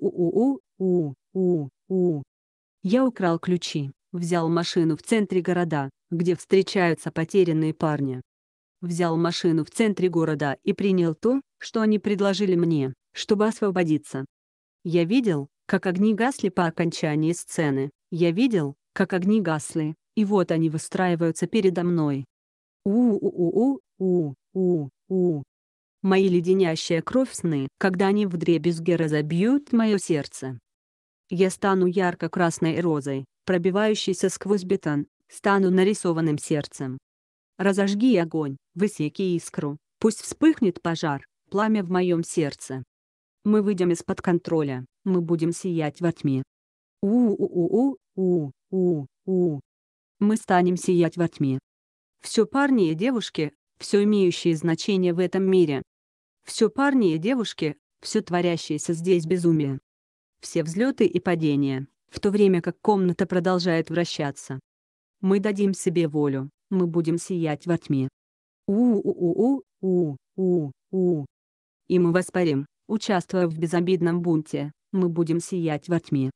У-у-у-у-у-у-у. Я украл ключи, взял машину в центре города, где встречаются потерянные парни. Взял машину в центре города и принял то, что они предложили мне, чтобы освободиться. Я видел, как огни гасли по окончании сцены. Я видел, как огни гасли, и вот они выстраиваются передо мной. У-у-у-у-у-у-у мои леденящая кровь сны, когда они вдребезги разобьют мое сердце. Я стану ярко-красной розой, пробивающейся сквозь бетон, стану нарисованным сердцем. Разожги огонь, высеки искру, пусть вспыхнет пожар, пламя в моем сердце. Мы выйдем из-под контроля, мы будем сиять во тьме. У-у-у-у-у-у-у. Мы станем сиять во тьме. Все парни и девушки, все имеющие значение в этом мире, все парни и девушки, все творящееся здесь безумие. Все взлеты и падения, в то время как комната продолжает вращаться. Мы дадим себе волю, мы будем сиять во тьме. У-у-у-у-у-у-у. И мы воспарим, участвуя в безобидном бунте, мы будем сиять во тьме.